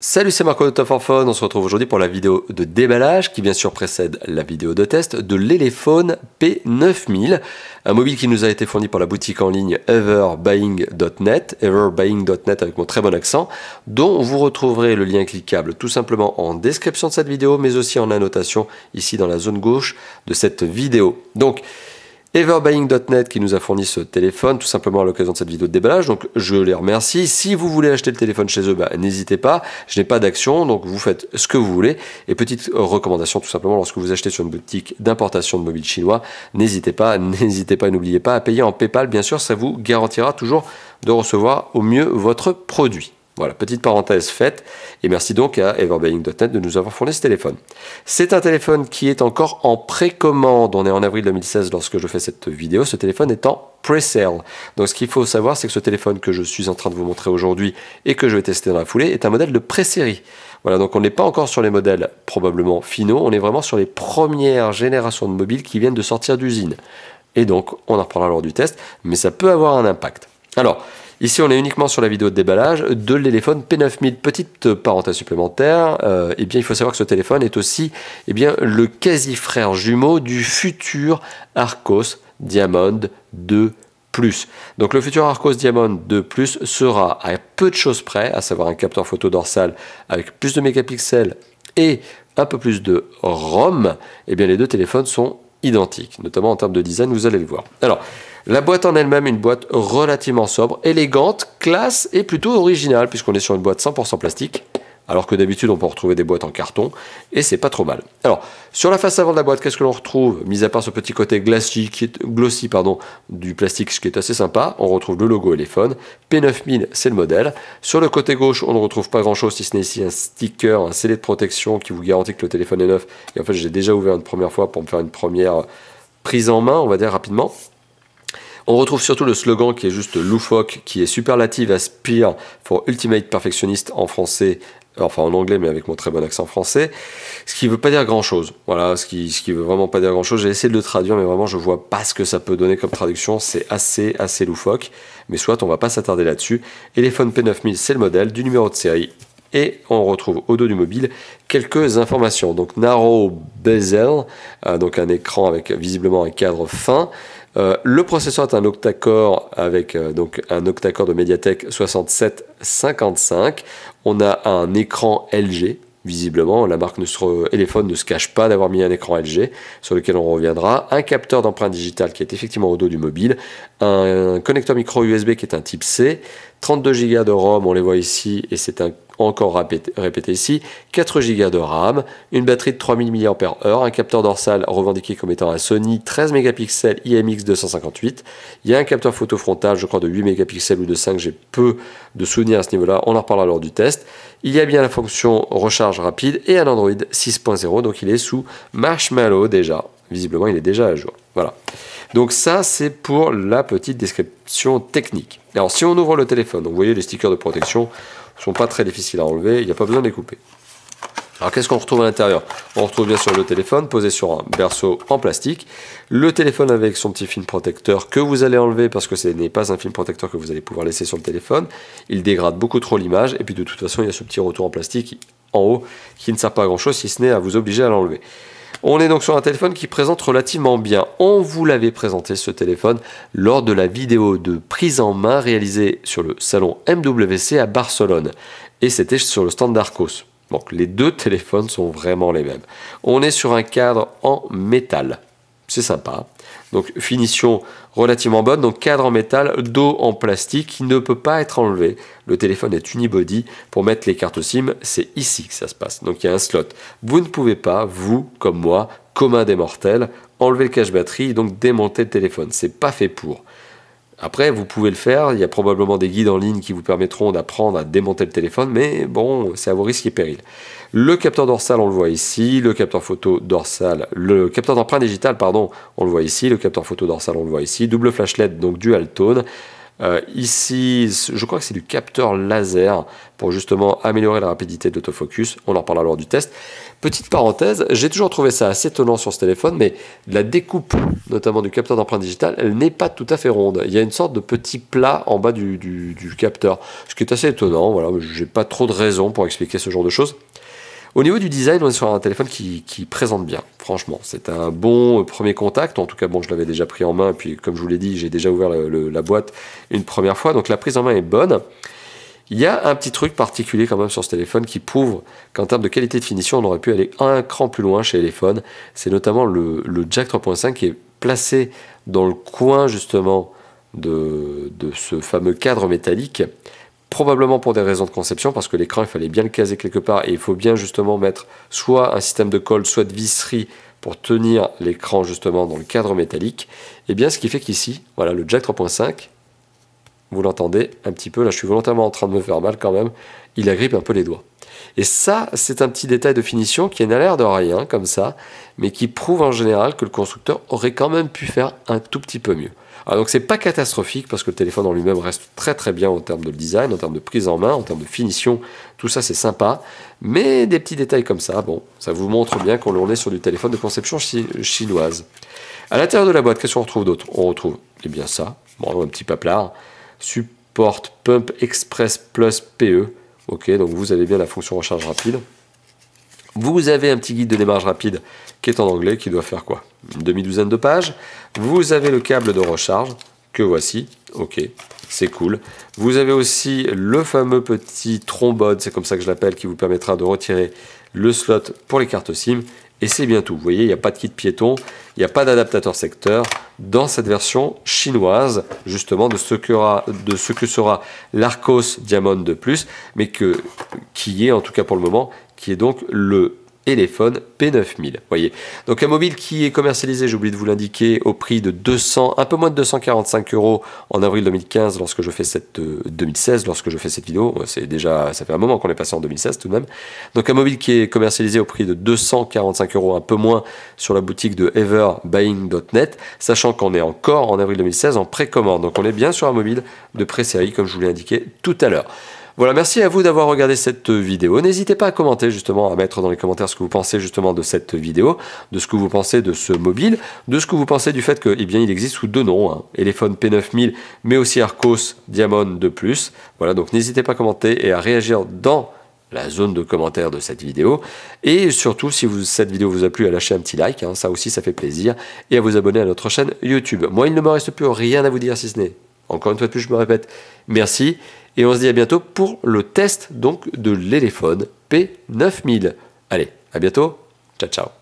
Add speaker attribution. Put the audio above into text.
Speaker 1: Salut, c'est Marco de Top On se retrouve aujourd'hui pour la vidéo de déballage qui bien sûr précède la vidéo de test de l'éléphone P9000, un mobile qui nous a été fourni par la boutique en ligne everbuying.net, everbuying.net avec mon très bon accent, dont vous retrouverez le lien cliquable tout simplement en description de cette vidéo, mais aussi en annotation ici dans la zone gauche de cette vidéo. Donc, Everbuying.net qui nous a fourni ce téléphone tout simplement à l'occasion de cette vidéo de déballage. Donc je les remercie. Si vous voulez acheter le téléphone chez eux, bah, n'hésitez pas. Je n'ai pas d'action, donc vous faites ce que vous voulez. Et petite euh, recommandation tout simplement, lorsque vous achetez sur une boutique d'importation de mobiles chinois, n'hésitez pas, n'hésitez pas et n'oubliez pas à payer en PayPal. Bien sûr, ça vous garantira toujours de recevoir au mieux votre produit. Voilà, petite parenthèse faite. Et merci donc à everbuying.net de nous avoir fourni ce téléphone. C'est un téléphone qui est encore en précommande. On est en avril 2016 lorsque je fais cette vidéo. Ce téléphone est en pre-sale. Donc ce qu'il faut savoir, c'est que ce téléphone que je suis en train de vous montrer aujourd'hui et que je vais tester dans la foulée est un modèle de pré-série. Voilà, donc on n'est pas encore sur les modèles probablement finaux, on est vraiment sur les premières générations de mobiles qui viennent de sortir d'usine. Et donc, on en reparlera lors du test, mais ça peut avoir un impact. Alors, Ici, on est uniquement sur la vidéo de déballage de l'éléphone P9000. Petite parenthèse supplémentaire, euh, eh bien, il faut savoir que ce téléphone est aussi eh bien, le quasi-frère jumeau du futur Arcos Diamond 2 donc le futur Arcos Diamond 2 sera à peu de choses près, à savoir un capteur photo dorsal avec plus de mégapixels et un peu plus de ROM, et eh bien les deux téléphones sont identiques, notamment en termes de design, vous allez le voir. Alors, la boîte en elle-même, une boîte relativement sobre, élégante, classe et plutôt originale, puisqu'on est sur une boîte 100% plastique, alors que d'habitude on peut retrouver des boîtes en carton, et c'est pas trop mal. Alors, sur la face avant de la boîte, qu'est-ce que l'on retrouve Mis à part ce petit côté qui est, glossy pardon, du plastique, ce qui est assez sympa, on retrouve le logo téléphone P9000 c'est le modèle. Sur le côté gauche, on ne retrouve pas grand-chose, si ce n'est ici un sticker, un scellé de protection qui vous garantit que le téléphone est neuf, et en fait j'ai déjà ouvert une première fois pour me faire une première prise en main, on va dire rapidement. On retrouve surtout le slogan qui est juste loufoque, qui est superlative aspire for ultimate perfectionniste en français, euh, enfin en anglais, mais avec mon très bon accent français, ce qui ne veut pas dire grand chose. Voilà, ce qui, ne veut vraiment pas dire grand chose. J'ai essayé de le traduire, mais vraiment, je ne vois pas ce que ça peut donner comme traduction. C'est assez, assez loufoque. Mais soit, on ne va pas s'attarder là-dessus. Et P9000, c'est le modèle du numéro de série et on retrouve au dos du mobile quelques informations. Donc narrow bezel, euh, donc un écran avec visiblement un cadre fin, euh, le processeur est un octa-core avec euh, donc un octa-core de MediaTek 6755. On a un écran LG. Visiblement, la marque Elephone téléphone ne se cache pas d'avoir mis un écran LG sur lequel on reviendra. Un capteur d'empreinte digitale qui est effectivement au dos du mobile. Un, un connecteur micro USB qui est un type C. 32 Go de ROM, on les voit ici, et c'est un encore répété, ici, 4 Go de RAM, une batterie de 3000 mAh, un capteur dorsal revendiqué comme étant un Sony 13 mégapixels IMX 258, il y a un capteur photo frontal, je crois de 8 mégapixels ou de 5, j'ai peu de souvenirs à ce niveau-là, on en reparlera lors du test. Il y a bien la fonction recharge rapide et un Android 6.0, donc il est sous Marshmallow déjà. Visiblement, il est déjà à jour. Voilà. Donc ça, c'est pour la petite description technique. Alors si on ouvre le téléphone, vous voyez les stickers de protection sont pas très difficiles à enlever, il n'y a pas besoin de les couper. Alors qu'est-ce qu'on retrouve à l'intérieur On retrouve bien sûr le téléphone posé sur un berceau en plastique, le téléphone avec son petit film protecteur que vous allez enlever parce que ce n'est pas un film protecteur que vous allez pouvoir laisser sur le téléphone, il dégrade beaucoup trop l'image et puis de toute façon il y a ce petit retour en plastique en haut qui ne sert pas à grand chose si ce n'est à vous obliger à l'enlever. On est donc sur un téléphone qui présente relativement bien. On vous l'avait présenté ce téléphone lors de la vidéo de prise en main réalisée sur le salon MWC à Barcelone. Et c'était sur le stand d'Arcos. Donc les deux téléphones sont vraiment les mêmes. On est sur un cadre en métal. C'est sympa. Donc finition relativement bonne, donc cadre en métal, dos en plastique qui ne peut pas être enlevé. Le téléphone est unibody. Pour mettre les cartes SIM, c'est ici que ça se passe. Donc il y a un slot. Vous ne pouvez pas, vous comme moi, commun des mortels, enlever le cache batterie et donc démonter le téléphone. C'est pas fait pour. Après, vous pouvez le faire, il y a probablement des guides en ligne qui vous permettront d'apprendre à démonter le téléphone, mais bon, c'est à vos risques et périls. Le capteur dorsal, on le voit ici, le capteur photo dorsal, le capteur d'empreinte digitale, pardon, on le voit ici, le capteur photo dorsal, on le voit ici, double flash LED, donc dual tone, euh, ici, je crois que c'est du capteur laser pour justement améliorer la rapidité d'autofocus On en reparlera lors du test. Petite parenthèse, j'ai toujours trouvé ça assez étonnant sur ce téléphone, mais la découpe, notamment du capteur d'empreinte digitale, elle n'est pas tout à fait ronde. Il y a une sorte de petit plat en bas du, capteur, ce qui est assez étonnant. Voilà, j'ai pas trop de raisons pour expliquer ce genre de choses. Au niveau du design, on est sur un téléphone qui, présente bien, franchement. C'est un bon euh, premier contact. En tout cas, bon, je l'avais déjà pris en main. Puis, comme je vous l'ai dit, j'ai déjà ouvert la boîte une première fois. Donc, la prise en main est bonne. Il y a un petit truc particulier quand même sur ce téléphone qui prouve qu'en termes de qualité de finition, on aurait pu aller un cran plus loin chez Elephone. C'est notamment le, jack 3.5 qui est placé dans le coin justement de ce fameux cadre métallique probablement pour des raisons de conception, parce que l'écran, il fallait bien le caser quelque part, et il faut bien justement mettre soit un système de colle, soit de visserie pour tenir l'écran justement dans le cadre métallique. Et eh bien ce qui fait qu'ici, voilà, le jack 3.5, vous l'entendez un petit peu, là je suis volontairement en train de me faire mal quand même, il agrippe un peu les doigts. Et ça, c'est un petit détail de finition qui n'a l'air de rien comme ça, mais qui prouve en général que le constructeur aurait quand même pu faire un tout petit peu mieux. Alors ah, donc c'est pas catastrophique parce que le téléphone en lui-même reste très très bien en termes de design, en termes de prise en main, en termes de finition, tout ça c'est sympa, mais des petits détails comme ça, bon, ça vous montre bien qu'on est sur du téléphone de conception chinoise. À l'intérieur de la boîte, qu'est-ce qu'on retrouve d'autre On retrouve, eh bien ça, bon, un petit paplard, support Pump Express Plus PE, Ok, donc vous avez bien la fonction recharge rapide. Vous avez un petit guide de démarrage rapide qui est en anglais, qui doit faire quoi Une demi-douzaine de pages. Vous avez le câble de recharge, que voici. Ok, c'est cool. Vous avez aussi le fameux petit trombone, c'est comme ça que je l'appelle, qui vous permettra de retirer le slot pour les cartes SIM et c'est bien tout. Vous voyez, il n'y a pas de kit piéton, il n'y a pas d'adaptateur secteur dans cette version chinoise, justement, de ce que, de ce que sera l'Arcos Diamond de plus, mais que, qui est, en tout cas pour le moment, qui est donc le Téléphone P9000. Voyez. Donc un mobile qui est commercialisé, j'ai oublié de vous l'indiquer, au prix de 200, un peu moins de 245 euros en avril 2015 lorsque je fais cette 2016 euh, lorsque je fais cette vidéo. C'est déjà, ça fait un moment qu'on est passé en 2016 tout de même. Donc un mobile qui est commercialisé au prix de 245 euros, un peu moins sur la boutique de everbuying.net, sachant qu'on est encore en avril 2016 en précommande. Donc on est bien sur un mobile de pré-série comme je vous l'ai indiqué tout à l'heure. Voilà, merci à vous d'avoir regardé cette vidéo. N'hésitez pas à commenter justement, à mettre dans les commentaires ce que vous pensez justement de cette vidéo, de ce que vous pensez de ce mobile, de ce que vous pensez du fait que, eh bien, il existe sous deux noms, téléphone hein. P9000, mais aussi Arcos Diamond de Plus. Voilà, donc n'hésitez pas à commenter et à réagir dans la zone de commentaires de cette vidéo. Et surtout, si cette vidéo vous a plu, à lâcher un petit like, hein. ça aussi ça fait plaisir, et à vous abonner à notre chaîne YouTube. Moi, il ne me reste plus rien à vous dire si ce n'est, encore une fois de plus, je me répète, merci et on se dit à bientôt pour le test donc de l'éléphone P9000. Allez, à bientôt. Ciao, ciao.